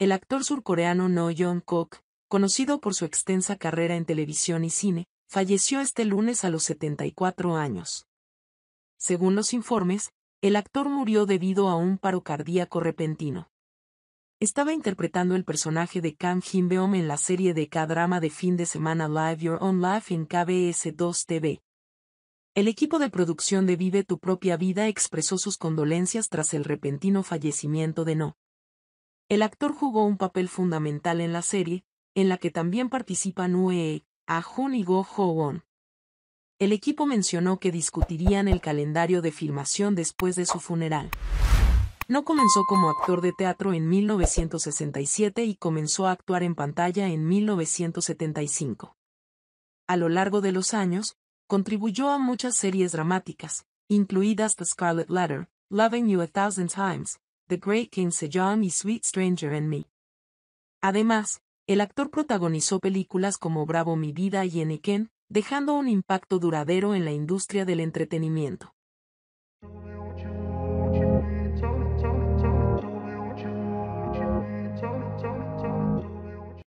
El actor surcoreano No Jong-kook, conocido por su extensa carrera en televisión y cine, falleció este lunes a los 74 años. Según los informes, el actor murió debido a un paro cardíaco repentino. Estaba interpretando el personaje de Kang Jin-beom en la serie de K-drama de fin de semana Live Your Own Life en KBS 2 TV. El equipo de producción de Vive tu propia vida expresó sus condolencias tras el repentino fallecimiento de No. El actor jugó un papel fundamental en la serie, en la que también participan Uee, Ahun y Go Ho-won. El equipo mencionó que discutirían el calendario de filmación después de su funeral. No comenzó como actor de teatro en 1967 y comenzó a actuar en pantalla en 1975. A lo largo de los años, contribuyó a muchas series dramáticas, incluidas The Scarlet Letter, Loving You a Thousand Times, The Great King Sejong y Sweet Stranger and Me. Además, el actor protagonizó películas como Bravo mi vida y Eniken, dejando un impacto duradero en la industria del entretenimiento.